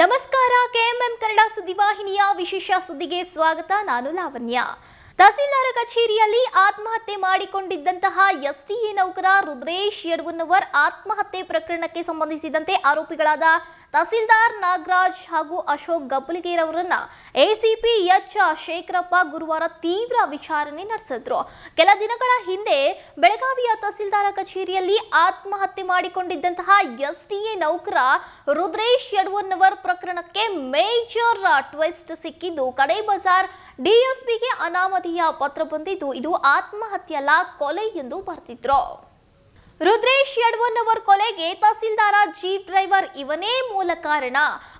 ನಮಸ್ಕಾರ ಕೆಎಂಎಂ ಕನ್ನಡ ಸುದ್ದಿವಾಹಿನಿಯ ವಿಶೇಷ ಸುದ್ದಿಗೆ ಸ್ವಾಗತ ನಾನು ಲಾವಣ್ಯ ತಹಸೀಲ್ದಾರ ಕಚೇರಿಯಲ್ಲಿ ಆತ್ಮಹತ್ಯೆ ಮಾಡಿಕೊಂಡಿದ್ದಂತಹ ಎಸ್ಟಿಎ ನೌಕರ ರುದ್ರೇಶ್ ಯಡ್ವನ್ನವರ್ ಆತ್ಮಹತ್ಯೆ ಪ್ರಕರಣಕ್ಕೆ ಸಂಬಂಧಿಸಿದಂತೆ ಆರೋಪಿಗಳಾದ ತಹಸೀಲ್ದಾರ್ ನಾಗರಾಜ್ ಹಾಗೂ ಅಶೋಕ್ ಅವರನ್ನ ಎಸಿಪಿ ಎಚ್ ಶೇಖರಪ್ಪ ಗುರುವಾರ ತೀವ್ರ ವಿಚಾರಣೆ ನಡೆಸಿದ್ರು ಕೆಲ ದಿನಗಳ ಹಿಂದೆ ಬೆಳಗಾವಿಯ ತಹಸೀಲ್ದಾರ ಕಚೇರಿಯಲ್ಲಿ ಆತ್ಮಹತ್ಯೆ ಮಾಡಿಕೊಂಡಿದ್ದಂತಹ ಎಸ್ ನೌಕರ ರುದ್ರೇಶ್ ಯಡ್ವನ್ನವರ್ ಪ್ರಕರಣಕ್ಕೆ ಮೇಜರ್ ಟ್ವಿಸ್ಟ್ ಸಿಕ್ಕಿದ್ದು ಕಡೆ ಬಜಾರ್ ಡಿಎಸ್ಪಿಗೆ ಅನಾಮಧಿಯ ಪತ್ರ ಬಂದಿದ್ದು ಇದು ಆತ್ಮಹತ್ಯೆ ಅಲ್ಲ ಕೊಲೆ ಎಂದು ಬರ್ತಿದ್ರು ರುದ್ರೇಶ್ ಯಡ್ವನ್ನವರ್ ಕೊಲೆಗೆ ತಹಸೀಲ್ದಾರ ಜೀಪ್ ಡ್ರೈವರ್ ಇವನೇ ಮೂಲ ಕಾರಣ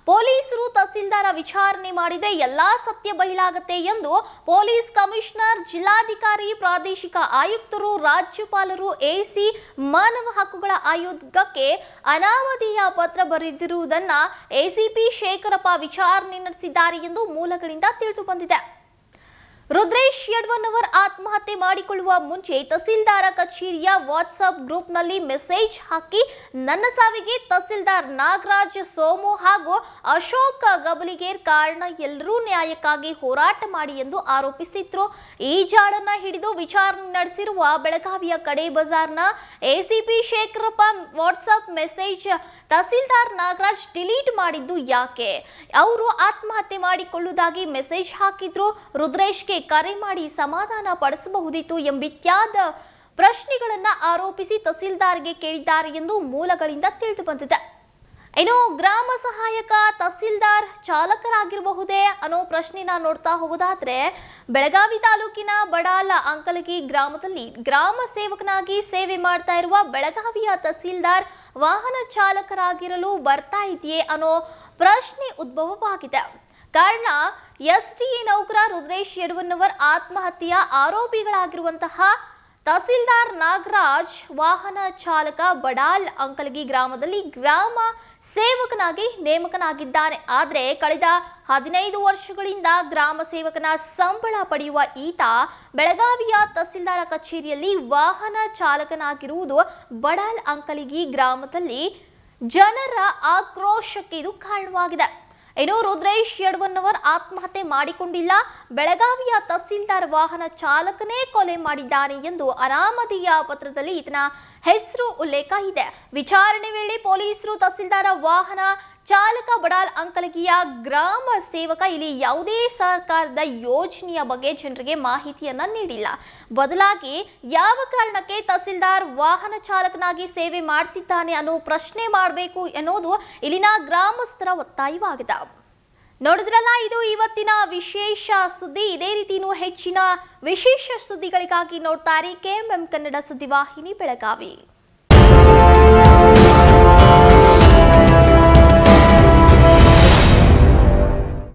ಪೊಲೀಸರು ತಹಸೀಲ್ದಾರ ವಿಚಾರಣೆ ಮಾಡಿದೆ ಎಲ್ಲಾ ಸತ್ಯ ಬಯಲಾಗುತ್ತೆ ಎಂದು ಪೊಲೀಸ್ ಕಮಿಷನರ್ ಜಿಲ್ಲಾಧಿಕಾರಿ ಪ್ರಾದೇಶಿಕ ಆಯುಕ್ತರು ರಾಜ್ಯಪಾಲರು ಎಸಿ ಮಾನವ ಹಕ್ಕುಗಳ ಆಯೋಗಕ್ಕೆ ಅನಾವಧಿಯ ಪತ್ರ ಬರೆದಿರುವುದನ್ನು ಎಸಿಪಿ ಶೇಖರಪ್ಪ ವಿಚಾರಣೆ ನಡೆಸಿದ್ದಾರೆ ಎಂದು ಮೂಲಗಳಿಂದ ತಿಳಿದು ಬಂದಿದೆ ರುದ್ರೇಶ್ ಅವರ್ ಆತ್ಮಹತ್ಯೆ ಮಾಡಿಕೊಳ್ಳುವ ಮುಂಚೆ ತಹಸೀಲ್ದಾರ ಕಚೇರಿಯ ವಾಟ್ಸಪ್ ಗ್ರೂಪ್ನಲ್ಲಿ ಮೆಸೇಜ್ ಹಾಕಿ ನನ್ನ ಸಾವಿಗೆ ತಹಸೀಲ್ದಾರ್ ನಾಗರಾಜ್ ಸೋಮು ಹಾಗೂ ಅಶೋಕ್ ಗಬಲಿಗೇರ್ ಕಾರಣ ಎಲ್ಲರೂ ನ್ಯಾಯಕ್ಕಾಗಿ ಹೋರಾಟ ಮಾಡಿ ಎಂದು ಆರೋಪಿಸಿದ್ರು ಈ ಜಾಡನ್ನ ಹಿಡಿದು ವಿಚಾರಣೆ ನಡೆಸಿರುವ ಬೆಳಗಾವಿಯ ಕಡೆ ಬಜಾರ್ನ ACP Shekharappa WhatsApp message tahsildar Nagaraj delete ಮಾಡಿದ್ದು ಯಾಕೆ ಅವರು ಆತ್ಮಹತ್ಯೆ ಮಾಡಿಕೊಳ್ಳುವುದಾಗಿ ಮೆಸೇಜ್ ಹಾಕಿದ್ರು ರುದ್ರೇಶ್ಗೆ ಕರೆ ಮಾಡಿ ಸಮಾಧಾನ ಪಡಿಸಬಹುದಿತ್ತು ಎಂಬಿತ್ಯಾದ ಪ್ರಶ್ನೆಗಳನ್ನ ಆರೋಪಿಸಿ ತಹಸೀಲ್ದಾರ್ಗೆ ಕೇಳಿದ್ದಾರೆ ಎಂದು ಮೂಲಗಳಿಂದ ತಿಳಿದು ಬಂದಿದೆ ಇನ್ನು ಗ್ರಾಮ ಸಹಾಯಕ ತಹಸೀಲ್ದಾರ್ ಚಾಲಕರಾಗಿರಬಹುದೇ ಅನ್ನೋ ಪ್ರಶ್ನೆನ ನೋಡ್ತಾ ಹೋಗೋದಾದ್ರೆ ಬೆಳಗಾವಿ ತಾಲೂಕಿನ ಬಡಾಲ ಅಂಕಲಗಿ ಗ್ರಾಮದಲ್ಲಿ ಗ್ರಾಮ ಸೇವಕನಾಗಿ ಸೇವೆ ಮಾಡ್ತಾ ಇರುವ ಬೆಳಗಾವಿಯ ತಹಸೀಲ್ದಾರ್ ವಾಹನ ಚಾಲಕರಾಗಿರಲು ಬರ್ತಾ ಇದೆಯೇ ಅನ್ನೋ ಪ್ರಶ್ನೆ ಉದ್ಭವವಾಗಿದೆ ಕಾರಣ ಎಸ್ ಟಿ ನೌಕರ ರುದ್ರೇಶ್ ಯಡುವನ್ನವರ್ ಆತ್ಮಹತ್ಯೆಯ ಆರೋಪಿಗಳಾಗಿರುವಂತಹ ತಹಸೀಲ್ದಾರ್ ನಾಗರಾಜ್ ವಾಹನ ಚಾಲಕ ಬಡಾಲ್ ಅಂಕಲಗಿ ಗ್ರಾಮದಲ್ಲಿ ಗ್ರಾಮ ಸೇವಕನಾಗಿ ನೇಮಕನಾಗಿದ್ದಾನೆ ಆದರೆ ಕಳೆದ ಹದಿನೈದು ವರ್ಷಗಳಿಂದ ಗ್ರಾಮ ಸೇವಕನ ಸಂಬಳ ಪಡೆಯುವ ಈತ ಬೆಳಗಾವಿಯ ತಹಸೀಲ್ದಾರ ಕಚೇರಿಯಲ್ಲಿ ವಾಹನ ಚಾಲಕನಾಗಿರುವುದು ಬಡಾಲ್ ಅಂಕಲಗಿ ಗ್ರಾಮದಲ್ಲಿ ಜನರ ಆಕ್ರೋಶಕ್ಕೆ ಇದು ಕಾರಣವಾಗಿದೆ ಇನ್ನು ರುದ್ರೇಶ್ ಯಡ್ವನ್ನವರ್ ಆತ್ಮಹತ್ಯೆ ಮಾಡಿಕೊಂಡಿಲ್ಲ ಬೆಳಗಾವಿಯ ತಹಸೀಲ್ದಾರ್ ವಾಹನ ಚಾಲಕನೇ ಕೊಲೆ ಮಾಡಿದ್ದಾನೆ ಎಂದು ಅನಾಮಧಿಯ ಪತ್ರದಲ್ಲಿ ಈತನ ಹೆಸರು ಉಲ್ಲೇಖ ಇದೆ ವಿಚಾರಣೆ ವೇಳೆ ಪೊಲೀಸರು ತಹಸೀಲ್ದಾರ ವಾಹನ ಚಾಲಕ ಬಡಾಲ್ ಅಂಕಲಗಿಯ ಗ್ರಾಮ ಸೇವಕ ಇಲ್ಲಿ ಯಾವುದೇ ಸರ್ಕಾರದ ಯೋಜನೆಯ ಬಗ್ಗೆ ಜನರಿಗೆ ಮಾಹಿತಿಯನ್ನ ನೀಡಿಲ್ಲ ಬದಲಾಗಿ ಯಾವ ಕಾರಣಕ್ಕೆ ತಹಸೀಲ್ದಾರ್ ವಾಹನ ಚಾಲಕನಾಗಿ ಸೇವೆ ಮಾಡ್ತಿದ್ದಾನೆ ಅನ್ನೋ ಪ್ರಶ್ನೆ ಮಾಡಬೇಕು ಎನ್ನುವುದು ಇಲ್ಲಿನ ಗ್ರಾಮಸ್ಥರ ಒತ್ತಾಯವಾಗಿದೆ ನೋಡಿದ್ರಲ್ಲ ಇದು ಇವತ್ತಿನ ವಿಶೇಷ ಸುದ್ದಿ ಇದೇ ರೀತಿಯೂ ಹೆಚ್ಚಿನ ವಿಶೇಷ ಸುದ್ದಿಗಳಿಗಾಗಿ ನೋಡ್ತಾರೆ ಕೆಎಂಎಂ ಕನ್ನಡ ಸುದ್ದಿವಾಹಿನಿ ಬೆಳಗಾವಿ